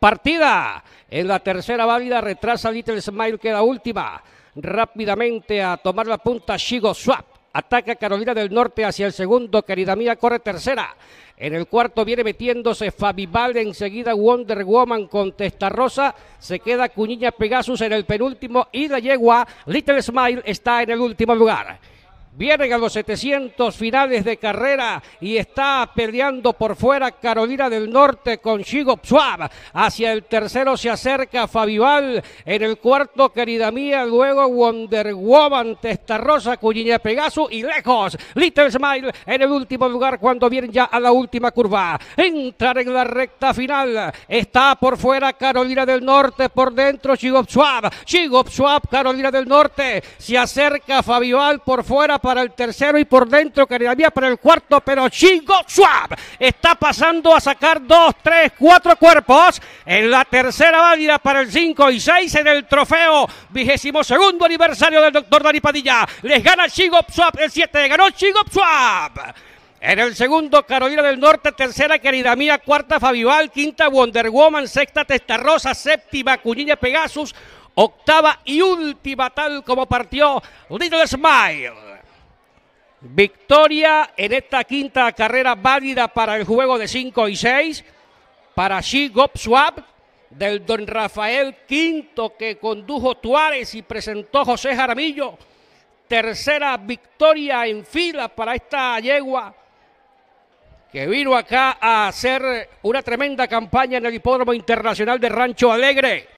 partida. En la tercera válida retrasa Little Smile, que la última. Rápidamente a tomar la punta Shigo Swap. Ataca Carolina del Norte hacia el segundo. Querida mía, corre tercera. En el cuarto viene metiéndose Fabival, enseguida Wonder Woman con Rosa, se queda Cuñiña Pegasus en el penúltimo y la yegua Little Smile está en el último lugar. Vienen a los 700 finales de carrera y está peleando por fuera Carolina del Norte con Chigo Swab. Hacia el tercero se acerca Fabival. En el cuarto, querida mía, luego Wonder Woman, Rosa, Cullinia Pegaso y lejos. Little Smile en el último lugar cuando vienen ya a la última curva. Entrar en la recta final. Está por fuera Carolina del Norte, por dentro Chigo Swab. Chigo Swab, Carolina del Norte. Se acerca Fabival por fuera para el tercero y por dentro mía para el cuarto, pero Chigo Swab está pasando a sacar dos, tres, cuatro cuerpos. En la tercera válida para el cinco y seis en el trofeo vigésimo segundo aniversario del doctor Dani Padilla. Les gana Chigo Swap el 7, ganó Chigo Swab En el segundo, Carolina del Norte, tercera, querida mía, cuarta, Fabival, quinta, Wonder Woman, sexta, Rosa séptima, Cuñilla Pegasus, octava y última, tal como partió Little Smile. Victoria en esta quinta carrera válida para el juego de 5 y 6 para She Swap del don Rafael Quinto que condujo Tuárez y presentó José Jaramillo. Tercera victoria en fila para esta yegua que vino acá a hacer una tremenda campaña en el Hipódromo Internacional de Rancho Alegre.